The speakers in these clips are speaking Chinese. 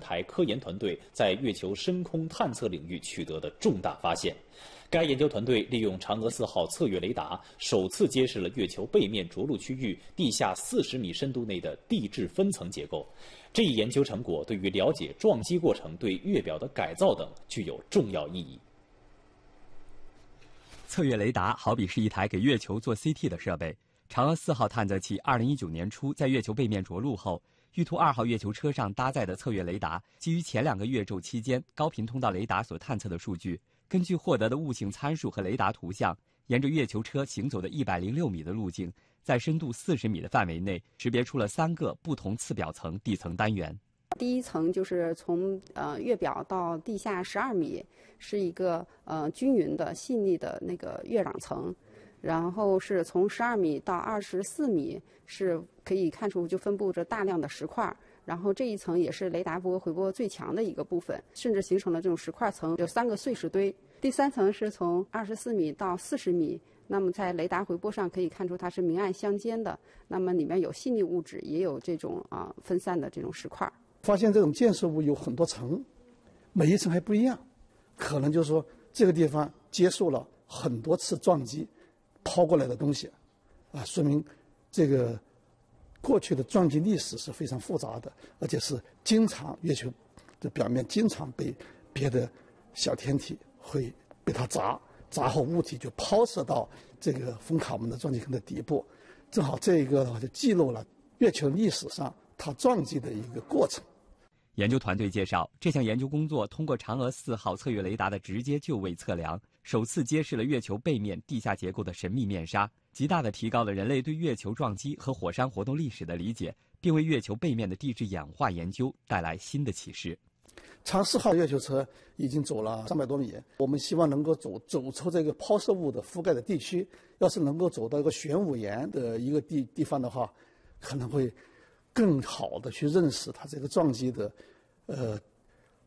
台科研团队在月球深空探测领域取得的重大发现。该研究团队利用嫦娥四号测月雷达，首次揭示了月球背面着陆区域地下四十米深度内的地质分层结构。这一研究成果对于了解撞击过程对月表的改造等具有重要意义。测月雷达好比是一台给月球做 CT 的设备。嫦娥四号探测器二零一九年初在月球背面着陆后。玉兔二号月球车上搭载的测月雷达，基于前两个月昼期间高频通道雷达所探测的数据，根据获得的物性参数和雷达图像，沿着月球车行走的一百零六米的路径，在深度四十米的范围内，识别出了三个不同次表层地层单元。第一层就是从呃月表到地下十二米，是一个呃均匀的细腻的那个月壤层，然后是从十二米到二十四米是可以看出就分布着大量的石块，然后这一层也是雷达波回波最强的一个部分，甚至形成了这种石块层，有三个碎石堆。第三层是从二十四米到四十米，那么在雷达回波上可以看出它是明暗相间的，那么里面有细腻物质，也有这种啊分散的这种石块。发现这种建设物有很多层，每一层还不一样，可能就是说这个地方接受了很多次撞击，抛过来的东西，啊，说明这个过去的撞击历史是非常复杂的，而且是经常月球的表面经常被别的小天体会被它砸，砸后物体就抛射到这个风卡门的撞击坑的底部，正好这一个的话就记录了月球历史上它撞击的一个过程。研究团队介绍，这项研究工作通过嫦娥四号测月雷达的直接就位测量，首次揭示了月球背面地下结构的神秘面纱，极大地提高了人类对月球撞击和火山活动历史的理解，并为月球背面的地质演化研究带来新的启示。嫦四号月球车已经走了三百多米，我们希望能够走走出这个抛射物的覆盖的地区。要是能够走到一个玄武岩的一个地地方的话，可能会。更好的去认识它这个撞击的，呃，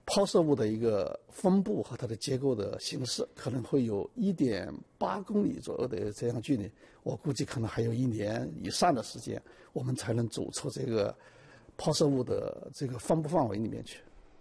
抛射物的一个分布和它的结构的形式，可能会有1.8公里左右的这样距离，我估计可能还有一年以上的时间，我们才能走出这个抛射物的这个分布范围里面去。